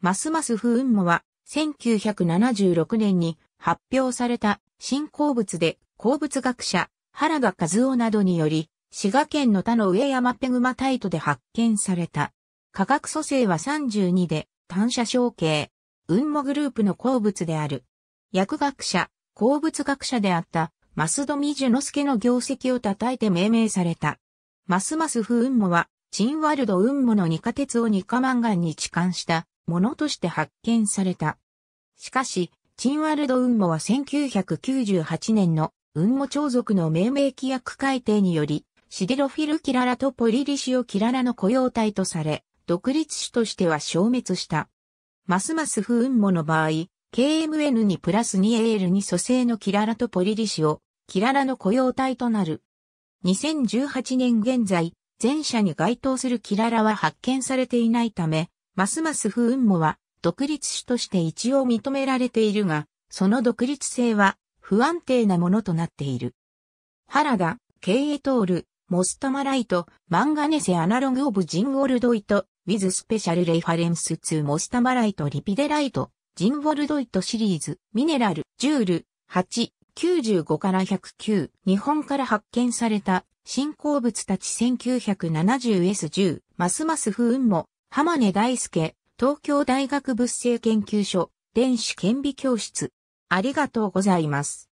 ますます不雲母は、1976年に発表された新鉱物で鉱物学者原田和夫などにより、滋賀県の他の上山ペグマタイトで発見された。化学組成は32で単車小径、雲母グループの鉱物である。薬学者、鉱物学者であった増戸美ノ之助の業績を称えて命名された。ますます不雲母は、チンワルド雲母の二カ鉄を二カマンガンに置換したものとして発見された。しかし、チンワルド・ウンモは1998年のウンモ族の命名規約改定により、シデロフィル・キララとポリリシオ・キララの雇用体とされ、独立種としては消滅した。ますます不運母の場合、KMN にプラス 2AL に蘇生のキララとポリリシオ、キララの雇用体となる。2018年現在、前者に該当するキララは発見されていないため、ますます不雲母は独立種として一応認められているが、その独立性は不安定なものとなっている。原田、ケイエトール、モストマライト、マンガネセアナログオブジンゴルドイト、ウィズスペシャルレファレンス2モスタマライトリピデライト、ジンゴルドイトシリーズ、ミネラル、ジュール、8、95から109、日本から発見された、新鉱物たち 1970S10、ますます不運も、浜根大輔、東京大学物性研究所、電子顕微鏡室。ありがとうございます。